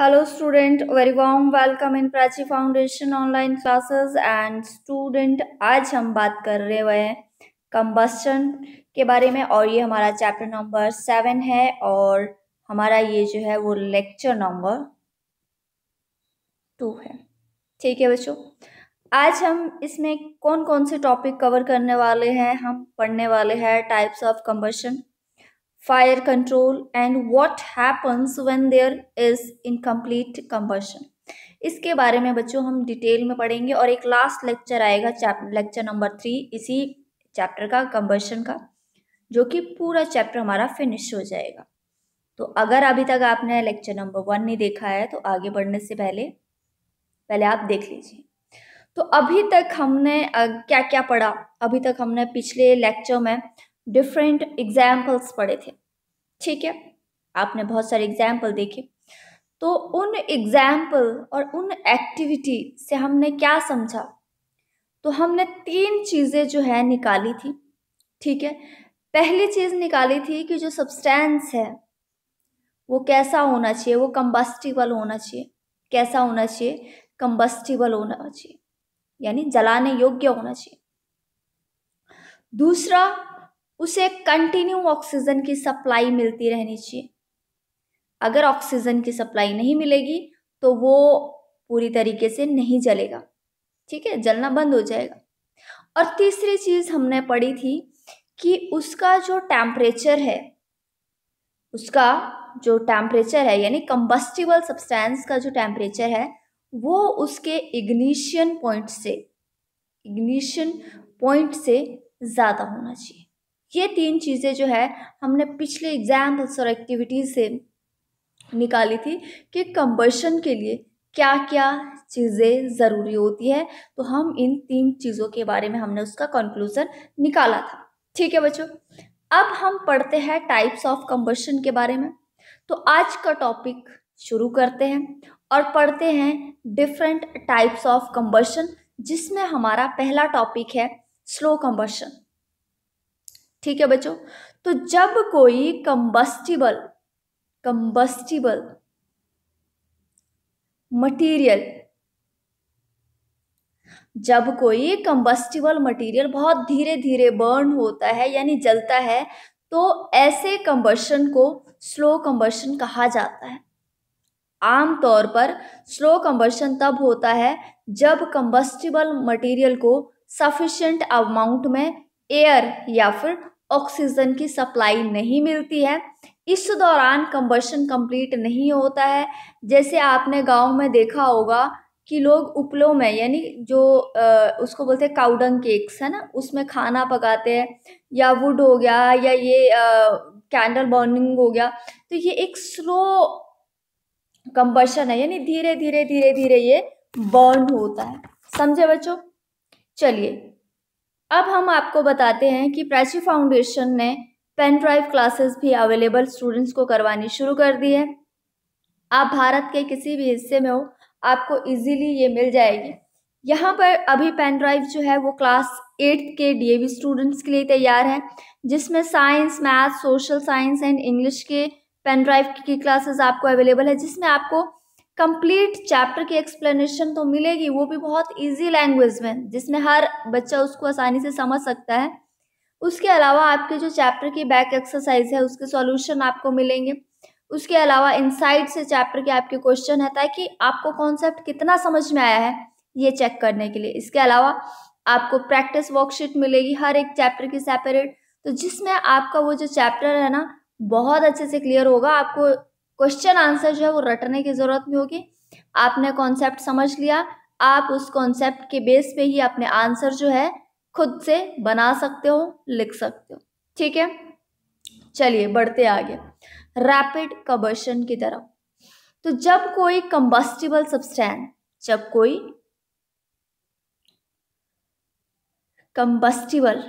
hello student very warm welcome in Prachi foundation online classes and student आज हम बात कर रहे हैं कम्बस्टन के बारे में और ये हमारा चैप्टर नंबर सेवन है और हमारा ये जो है वो लेक्चर नंबर टू है ठीक है बच्चों आज हम इसमें कौन कौन से टॉपिक कवर करने वाले हैं हम पढ़ने वाले हैं types of combustion fire control and what happens when there is incomplete combustion इसके बारे में बच्चों हम डिटेल में पढ़ेंगे और एक लास्ट लेक्चर आएगा लेक्चर नंबर थ्री इसी चैप्टर का कंबर्शन का जो कि पूरा चैप्टर हमारा फिनिश हो जाएगा तो अगर अभी तक आपने लेक्चर नंबर वन नहीं देखा है तो आगे बढ़ने से पहले पहले आप देख लीजिए तो अभी तक हमने क्या क्या पढ़ा अभी तक हमने पिछले लेक्चर में डिफरेंट एग्जाम्पल्स पढ़े थे ठीक है आपने बहुत सारे एग्जाम्पल देखे तो उन एग्जाम्पल और उन एक्टिविटी से हमने क्या समझा तो हमने तीन चीज़ें जो है निकाली थी ठीक है पहली चीज़ निकाली थी कि जो सब्सटेंस है वो कैसा होना चाहिए वो कम्बस्टिबल होना चाहिए कैसा होना चाहिए कम्बस्टिबल होना चाहिए यानी जलाने योग्य होना चाहिए दूसरा उसे कंटिन्यू ऑक्सीजन की सप्लाई मिलती रहनी चाहिए अगर ऑक्सीजन की सप्लाई नहीं मिलेगी तो वो पूरी तरीके से नहीं जलेगा ठीक है जलना बंद हो जाएगा और तीसरी चीज़ हमने पढ़ी थी कि उसका जो टेम्परेचर है उसका जो टेम्परेचर है यानी कंबस्टिबल सब्सटेंस का जो टेम्परेचर है वो उसके इग्निशियन पॉइंट से इग्निशियन पॉइंट से ज़्यादा होना चाहिए ये तीन चीज़ें जो है हमने पिछले एग्जाम्पल्स और एक्टिविटीज़ से निकाली थी कि कंबर्शन के लिए क्या क्या चीज़ें ज़रूरी होती है तो हम इन तीन चीज़ों के बारे में हमने उसका कंक्लूज़न निकाला था ठीक है बच्चों अब हम पढ़ते हैं टाइप्स ऑफ कंबर्शन के बारे में तो आज का टॉपिक शुरू करते हैं और पढ़ते हैं डिफरेंट टाइप्स ऑफ कंबर्शन जिसमें हमारा पहला टॉपिक है स्लो कंबर्शन ठीक है बच्चों तो जब कोई कंबस्टिबल कंबस्टिबल मटेरियल जब कोई कंबस्टिबल मटेरियल बहुत धीरे धीरे बर्न होता है यानी जलता है तो ऐसे कंबशन को स्लो कंबशन कहा जाता है आमतौर पर स्लो कंबशन तब होता है जब कंबस्टिबल मटेरियल को सफिशियंट अमाउंट में एयर या फिर ऑक्सीजन की सप्लाई नहीं मिलती है इस दौरान कंबर्शन कंप्लीट नहीं होता है जैसे आपने गांव में देखा होगा कि लोग उपलों में यानी जो आ, उसको बोलते हैं काउडंग केक्स है ना उसमें खाना पकाते हैं या वुड हो गया या ये कैंडल बर्निंग हो गया तो ये एक स्लो कंबर्शन है यानी धीरे धीरे धीरे धीरे ये बर्न होता है समझे बच्चों चलिए अब हम आपको बताते हैं कि प्राची फाउंडेशन ने पेन ड्राइव क्लासेस भी अवेलेबल स्टूडेंट्स को करवानी शुरू कर दी है आप भारत के किसी भी हिस्से में हो आपको इजीली ये मिल जाएगी यहाँ पर अभी पेन ड्राइव जो है वो क्लास एट्थ के डीएवी स्टूडेंट्स के लिए तैयार है जिसमें science math social science and English के पेन ड्राइव की क्लासेस आपको अवेलेबल है जिसमें आपको कंप्लीट चैप्टर की एक्सप्लेनेशन तो मिलेगी वो भी बहुत इजी लैंग्वेज में जिसमें हर बच्चा उसको आसानी से समझ सकता है उसके अलावा आपके जो चैप्टर की बैक एक्सरसाइज है उसके सॉल्यूशन आपको मिलेंगे उसके अलावा इनसाइड से चैप्टर के आपके क्वेश्चन है ताकि आपको कॉन्सेप्ट कितना समझ में आया है ये चेक करने के लिए इसके अलावा आपको प्रैक्टिस वर्कशीट मिलेगी हर एक चैप्टर की सेपरेट तो जिसमें आपका वो जो चैप्टर है ना बहुत अच्छे से क्लियर होगा आपको क्वेश्चन आंसर जो है वो रटने की ज़रूरत नहीं होगी आपने कॉन्सेप्ट समझ लिया आप उस कॉन्सेप्ट के बेस पे ही अपने आंसर जो है खुद से बना सकते हो लिख सकते हो ठीक है चलिए बढ़ते आगे रैपिड कबर्शन की तरफ तो जब कोई कंबस्टिबल सब्सटेंस जब कोई कंबस्टिबल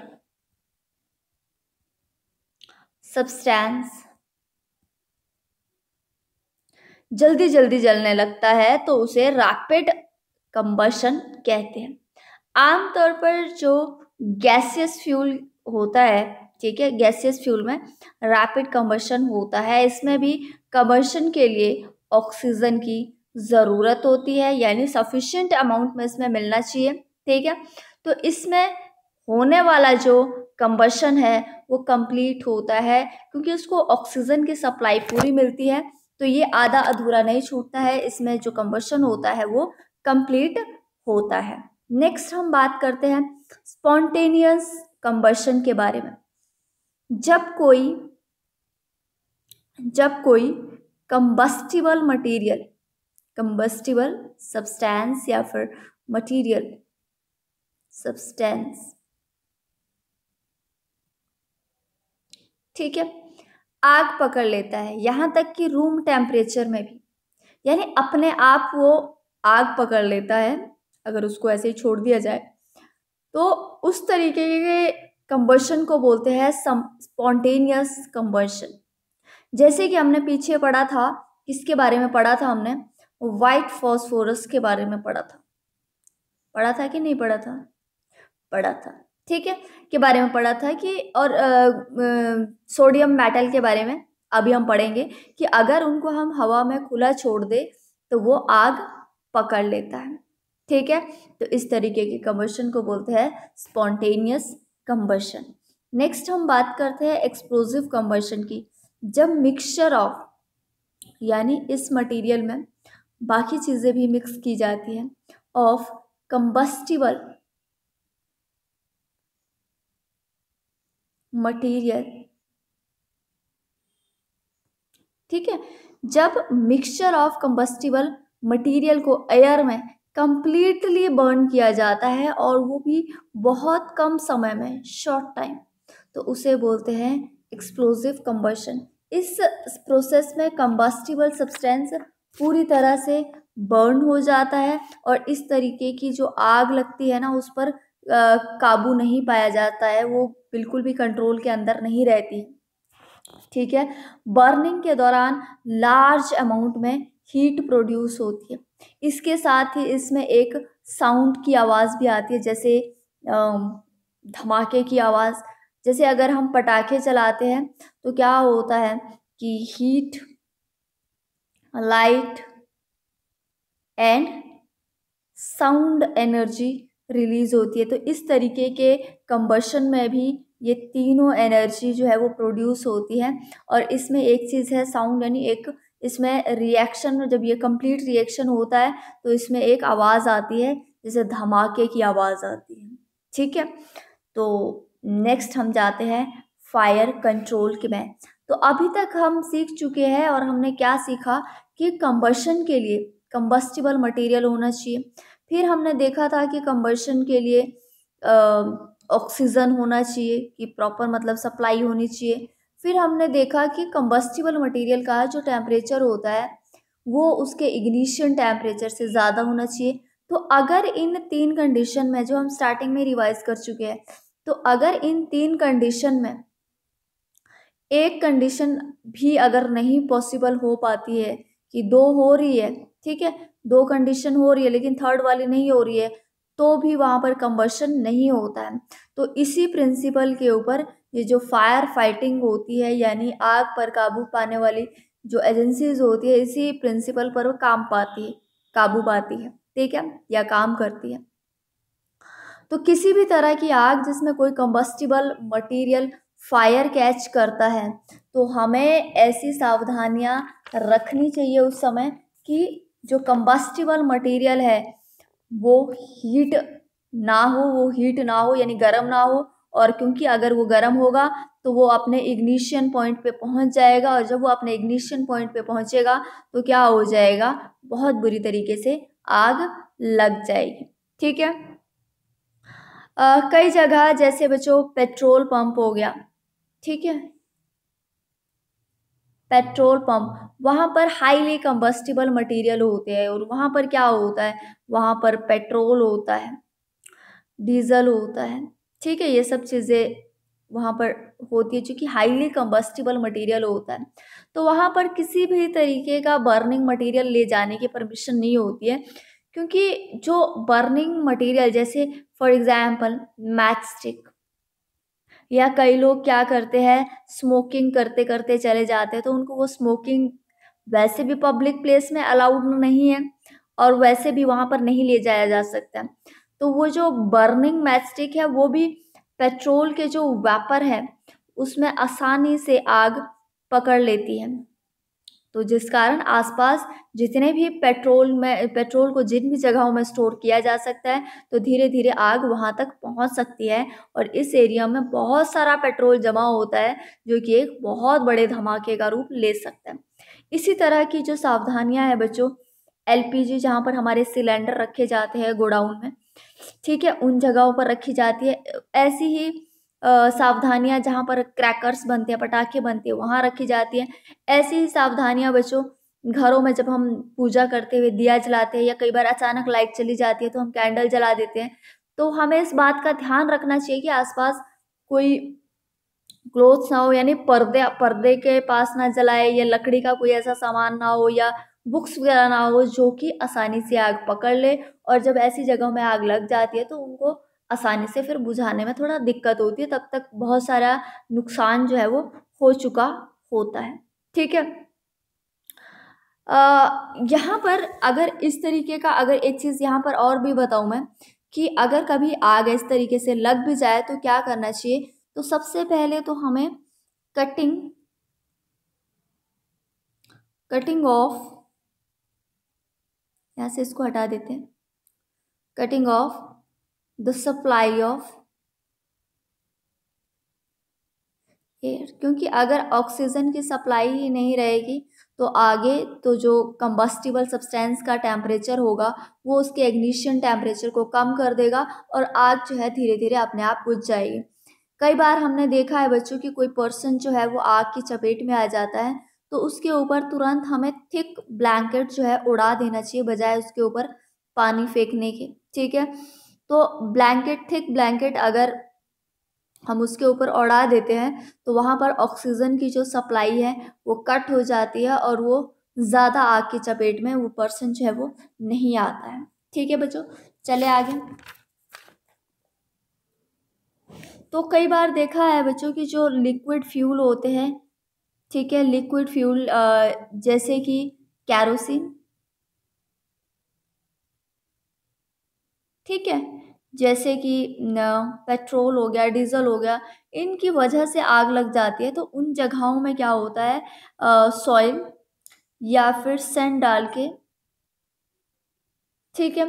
सब्सटेंस जल्दी जल्दी जलने लगता है तो उसे रैपिड कंबशन कहते हैं आमतौर पर जो गैसियस फ्यूल होता है ठीक है गैसियस फ्यूल में रैपिड कंबशन होता है इसमें भी कंबशन के लिए ऑक्सीजन की ज़रूरत होती है यानी सफिशेंट अमाउंट में इसमें मिलना चाहिए ठीक है तो इसमें होने वाला जो कंबशन है वो कंप्लीट होता है क्योंकि उसको ऑक्सीजन की सप्लाई पूरी मिलती है तो ये आधा अधूरा नहीं छूटता है इसमें जो कम्बर्शन होता है वो कंप्लीट होता है नेक्स्ट हम बात करते हैं स्पॉन्टेनियस कंबर्शन के बारे में जब कोई जब कोई कम्बस्टिबल मटेरियल कम्बस्टिबल सब्सटेंस या फिर मटेरियल सब्सटेंस ठीक है आग पकड़ लेता है यहाँ तक कि रूम टेम्परेचर में भी यानी अपने आप वो आग पकड़ लेता है अगर उसको ऐसे ही छोड़ दिया जाए तो उस तरीके के कंबर्शन को बोलते हैं स्पॉन्टेनियस कंबर्शन जैसे कि हमने पीछे पढ़ा था किसके बारे में पढ़ा था हमने वाइट फॉस्फोरस के बारे में पढ़ा था पढ़ा था कि नहीं पढ़ा था पढ़ा था ठीक है के बारे में पढ़ा था कि और आ, आ, सोडियम मेटल के बारे में अभी हम पढ़ेंगे कि अगर उनको हम हवा में खुला छोड़ दे तो वो आग पकड़ लेता है ठीक है तो इस तरीके के कम्बशन को बोलते हैं स्पॉन्टेनियस कम्बशन नेक्स्ट हम बात करते हैं एक्सप्लोजिव कम्बशन की जब मिक्सचर ऑफ यानी इस मटेरियल में बाकी चीज़ें भी मिक्स की जाती हैं ऑफ कम्बस्टिबल मटेरियल ठीक है जब मिक्सचर ऑफ कंबस्टिबल मटेरियल को एयर में कंप्लीटली बर्न किया जाता है और वो भी बहुत कम समय में शॉर्ट टाइम तो उसे बोलते हैं एक्सप्लोजिव कंबर्शन इस प्रोसेस में कंबस्टिबल सब्सटेंस पूरी तरह से बर्न हो जाता है और इस तरीके की जो आग लगती है ना उस पर काबू नहीं पाया जाता है वो बिल्कुल भी कंट्रोल के अंदर नहीं रहती ठीक है बर्निंग के दौरान लार्ज अमाउंट में हीट प्रोड्यूस होती है इसके साथ ही इसमें एक साउंड की आवाज़ भी आती है जैसे धमाके की आवाज़ जैसे अगर हम पटाखे चलाते हैं तो क्या होता है कि heat light and sound energy release होती है तो इस तरीके के कम्बशन में भी ये तीनों एनर्जी जो है वो प्रोड्यूस होती है और इसमें एक चीज़ है साउंड यानी एक इसमें रिएक्शन जब ये कंप्लीट रिएक्शन होता है तो इसमें एक आवाज़ आती है जैसे धमाके की आवाज़ आती है ठीक है तो नेक्स्ट हम जाते हैं फायर कंट्रोल के में तो अभी तक हम सीख चुके हैं और हमने क्या सीखा कि कंबशन के लिए कंबस्टिबल मटेरियल होना चाहिए फिर हमने देखा था कि कंबर्शन के लिए ऑक्सीजन होना चाहिए कि प्रॉपर मतलब सप्लाई होनी चाहिए फिर हमने देखा कि कम्बस्टिबल मटेरियल का जो टेम्परेचर होता है वो उसके इग्निशन टेम्परेचर से ज़्यादा होना चाहिए तो अगर इन तीन कंडीशन में जो हम स्टार्टिंग में रिवाइज कर चुके हैं तो अगर इन तीन कंडीशन में एक कंडीशन भी अगर नहीं पॉसिबल हो पाती है कि दो हो रही है ठीक है दो कंडीशन हो रही है लेकिन थर्ड वाली नहीं हो रही है तो भी वहाँ पर कंबर्शन नहीं होता है तो इसी प्रिंसिपल के ऊपर ये जो फायर फाइटिंग होती है यानी आग पर काबू पाने वाली जो एजेंसीज होती है इसी प्रिंसिपल पर वो काम पाती है काबू पाती है ठीक है या काम करती है तो किसी भी तरह की आग जिसमें कोई कंबस्टिबल मटेरियल फायर कैच करता है तो हमें ऐसी सावधानियां रखनी चाहिए उस समय कि जो कम्बस्टिबल मटेरियल है वो हीट ना हो वो हीट ना हो यानी गर्म ना हो और क्योंकि अगर वो गर्म होगा तो वो अपने इग्निशियन पॉइंट पे पहुंच जाएगा और जब वो अपने इग्निशियन पॉइंट पे पहुंचेगा तो क्या हो जाएगा बहुत बुरी तरीके से आग लग जाएगी ठीक है आ, कई जगह जैसे बच्चों पेट्रोल पंप हो गया ठीक है पेट्रोल पंप वहाँ पर हाईली कंबस्टिबल मटेरियल होते हैं और वहाँ पर क्या होता है वहाँ पर पेट्रोल होता है डीजल होता है ठीक है ये सब चीज़ें वहाँ पर होती है चूँकि हाईली कंबस्टिबल मटेरियल होता है तो वहाँ पर किसी भी तरीके का बर्निंग मटेरियल ले जाने की परमिशन नहीं होती है क्योंकि जो बर्निंग मटेरियल जैसे फॉर एग्ज़ाम्पल मैच या कई लोग क्या करते हैं स्मोकिंग करते करते चले जाते हैं तो उनको वो स्मोकिंग वैसे भी पब्लिक प्लेस में अलाउड नहीं है और वैसे भी वहाँ पर नहीं ले जाया जा सकता तो वो जो बर्निंग मैचस्टिक है वो भी पेट्रोल के जो वेपर है उसमें आसानी से आग पकड़ लेती है तो जिस कारण आसपास जितने भी पेट्रोल में पेट्रोल को जिन भी जगहों में स्टोर किया जा सकता है तो धीरे धीरे आग वहाँ तक पहुँच सकती है और इस एरिया में बहुत सारा पेट्रोल जमा होता है जो कि एक बहुत बड़े धमाके का रूप ले सकता है इसी तरह की जो सावधानियाँ हैं बच्चों एल पी जी जहाँ पर हमारे सिलेंडर रखे जाते हैं गोडाउन में ठीक है उन जगहों पर रखी जाती है ऐसी ही सावधानियां जहां पर क्रैकर्स बनते हैं पटाखे बनते हैं वहां रखी जाती हैं ऐसी ही सावधानियां बच्चों घरों में जब हम पूजा करते हुए दिया जलाते हैं या कई बार अचानक लाइट चली जाती है तो हम कैंडल जला देते हैं तो हमें इस बात का ध्यान रखना चाहिए कि आसपास कोई क्लोथ्स ना हो यानी पर्दे पर्दे के पास ना जलाए या लकड़ी का कोई ऐसा सामान ना हो या बुक्स वगैरह ना हो जो कि आसानी से आग पकड़ ले और जब ऐसी जगहों में आग लग जाती है तो उनको आसानी से फिर बुझाने में थोड़ा दिक्कत होती है तब तक बहुत सारा नुकसान जो है वो हो चुका होता है ठीक है यहाँ पर अगर इस तरीके का अगर एक चीज़ यहाँ पर और भी बताऊँ मैं कि अगर कभी आग इस तरीके से लग भी जाए तो क्या करना चाहिए तो सबसे पहले तो हमें कटिंग कटिंग ऑफ यहाँ से इसको हटा देते हैं cutting off the supply of air क्योंकि अगर ऑक्सीजन की सप्लाई ही नहीं रहेगी तो आगे तो जो कंबस्टिबल सब्सटेंस का टेम्परेचर होगा वो उसके एग्निशियन टेम्परेचर को कम कर देगा और आग जो है धीरे धीरे अपने आप बुझ जाएगी कई बार हमने देखा है बच्चों की कोई पर्सन जो है वो आग की चपेट में आ जाता है तो उसके ऊपर तुरंत हमें थिक ब्लैंकेट जो है उड़ा देना चाहिए बजाय उसके ऊपर पानी फेंकने के ठीक है तो ब्लैंकेट थिक ब्लैंकेट अगर हम उसके ऊपर ओढ़ा देते हैं तो वहाँ पर ऑक्सीजन की जो सप्लाई है वो कट हो जाती है और वो ज़्यादा आग की चपेट में वो पर्सन जो है वो नहीं आता है ठीक है बच्चों चले आगे तो कई बार देखा है बच्चों की जो लिक्विड फ्यूल होते हैं ठीक है लिक्विड फ्यूल जैसे कि कैरोसिन ठीक है जैसे कि पेट्रोल हो गया डीज़ल हो गया इनकी वजह से आग लग जाती है तो उन जगहों में क्या होता है सॉइल या फिर सेंड डाल के ठीक है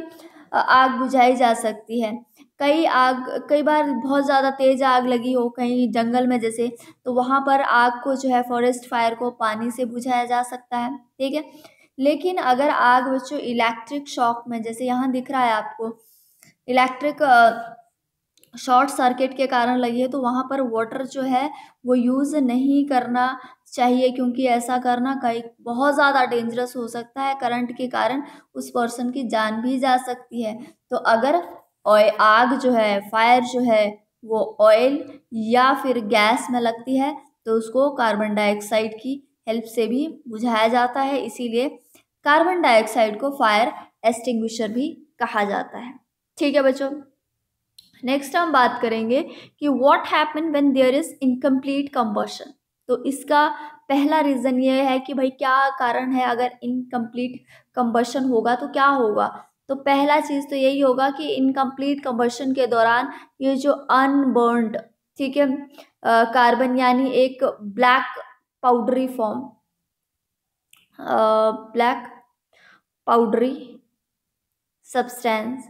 आग बुझाई जा सकती है कई आग कई बार बहुत ज़्यादा तेज़ आग लगी हो कहीं जंगल में जैसे तो वहाँ पर आग को जो है फॉरेस्ट फायर को पानी से बुझाया जा सकता है ठीक है लेकिन अगर आग बच्चों इलेक्ट्रिक शॉक में जैसे यहाँ दिख रहा है आपको इलेक्ट्रिक शॉर्ट सर्किट के कारण लगी है तो वहाँ पर वाटर जो है वो यूज़ नहीं करना चाहिए क्योंकि ऐसा करना कई बहुत ज़्यादा डेंजरस हो सकता है करंट के कारण उस पर्सन की जान भी जा सकती है तो अगर आग जो है फायर जो है वो ऑयल या फिर गैस में लगती है तो उसको कार्बन डाइऑक्साइड की हेल्प से भी बुझाया जाता है इसीलिए कार्बन डाइऑक्साइड को फायर एस्टिंग्विशर भी कहा जाता है ठीक है बच्चों नेक्स्ट हम बात करेंगे कि what happen when there is incomplete combustion तो इसका पहला रीज़न ये है कि भाई क्या कारण है अगर इनकम्प्लीट कंबर्शन होगा तो क्या होगा तो पहला चीज़ तो यही होगा कि इनकम्प्लीट कंबर्शन के दौरान ये जो अनबर्नड ठीक है कार्बन यानी एक black powdery form black powdery substance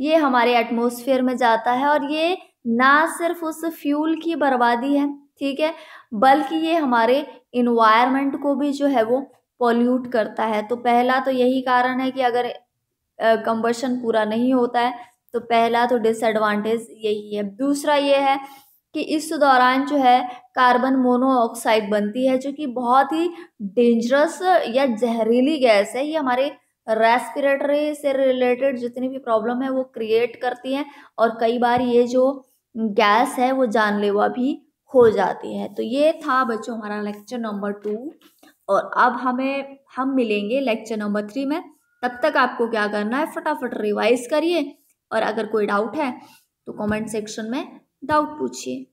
ये हमारे एटमोसफियर में जाता है और ये ना सिर्फ उस फ्यूल की बर्बादी है ठीक है बल्कि ये हमारे इन्वायरमेंट को भी जो है वो पॉल्यूट करता है तो पहला तो यही कारण है कि अगर कंबर्शन पूरा नहीं होता है तो पहला तो डिसएडवांटेज यही है दूसरा ये है कि इस दौरान जो है कार्बन मोनोऑक्साइड बनती है जो कि बहुत ही डेंजरस या जहरीली गैस है ये हमारे रेस्पिरेटरी से रिलेटेड जितनी भी प्रॉब्लम है वो क्रिएट करती हैं और कई बार ये जो गैस है वो जानलेवा भी हो जाती है तो ये था बच्चों हमारा लेक्चर नंबर टू और अब हमें हम मिलेंगे लेक्चर नंबर थ्री में तब तक आपको क्या करना है फटाफट रिवाइज करिए और अगर कोई डाउट है तो कमेंट सेक्शन में डाउट पूछिए